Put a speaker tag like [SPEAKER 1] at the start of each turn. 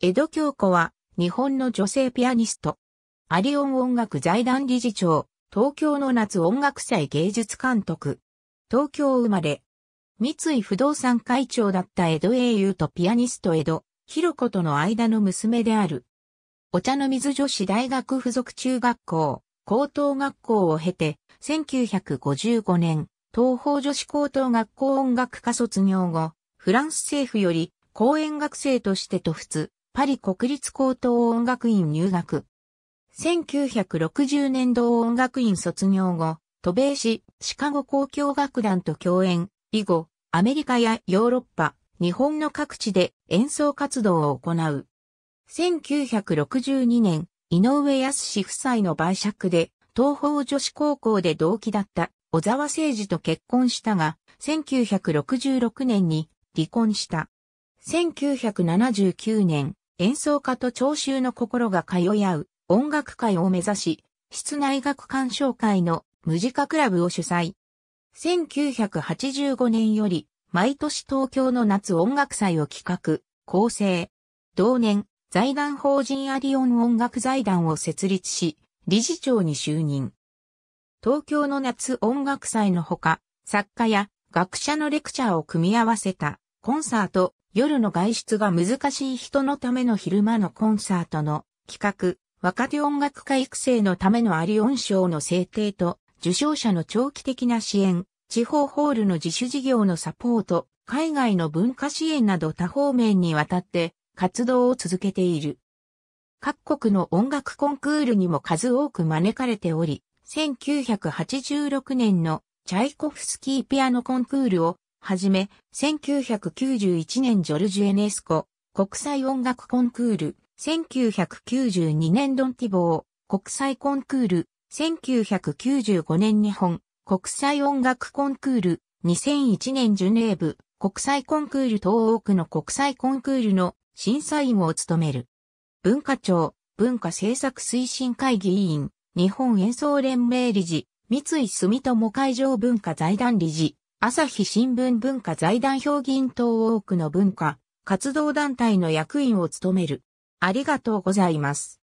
[SPEAKER 1] 江戸京子は日本の女性ピアニスト。アリオン音楽財団理事長、東京の夏音楽祭芸術監督。東京生まれ。三井不動産会長だった江戸英雄とピアニスト江戸、広子との間の娘である。お茶の水女子大学附属中学校、高等学校を経て、1955年、東方女子高等学校音楽科卒業後、フランス政府より、講演学生として突普パリ国立高等音楽院入学。1960年度音楽院卒業後、渡米し、シカゴ交響楽団と共演、以後、アメリカやヨーロッパ、日本の各地で演奏活動を行う。1962年、井上康夫妻の売借で、東方女子高校で同期だった小沢誠二と結婚したが、1966年に離婚した。1979年、演奏家と聴衆の心が通い合う音楽会を目指し、室内楽鑑賞会のムジカクラブを主催。1985年より毎年東京の夏音楽祭を企画、構成。同年、財団法人アリオン音楽財団を設立し、理事長に就任。東京の夏音楽祭のほか、作家や学者のレクチャーを組み合わせたコンサート、夜の外出が難しい人のための昼間のコンサートの企画、若手音楽家育成のためのアリオン賞の制定と、受賞者の長期的な支援、地方ホールの自主事業のサポート、海外の文化支援など多方面にわたって活動を続けている。各国の音楽コンクールにも数多く招かれており、1986年のチャイコフスキーピアノコンクールをはじめ、1991年ジョルジュ・エネスコ、国際音楽コンクール、1992年ドンティボー、国際コンクール、1995年日本、国際音楽コンクール、2001年ジュネーブ、国際コンクール東欧区の国際コンクールの審査員を務める。文化庁、文化政策推進会議委員、日本演奏連盟理事、三井住友海上文化財団理事、朝日新聞文化財団評議員等多くの文化、活動団体の役員を務める。ありがとうございます。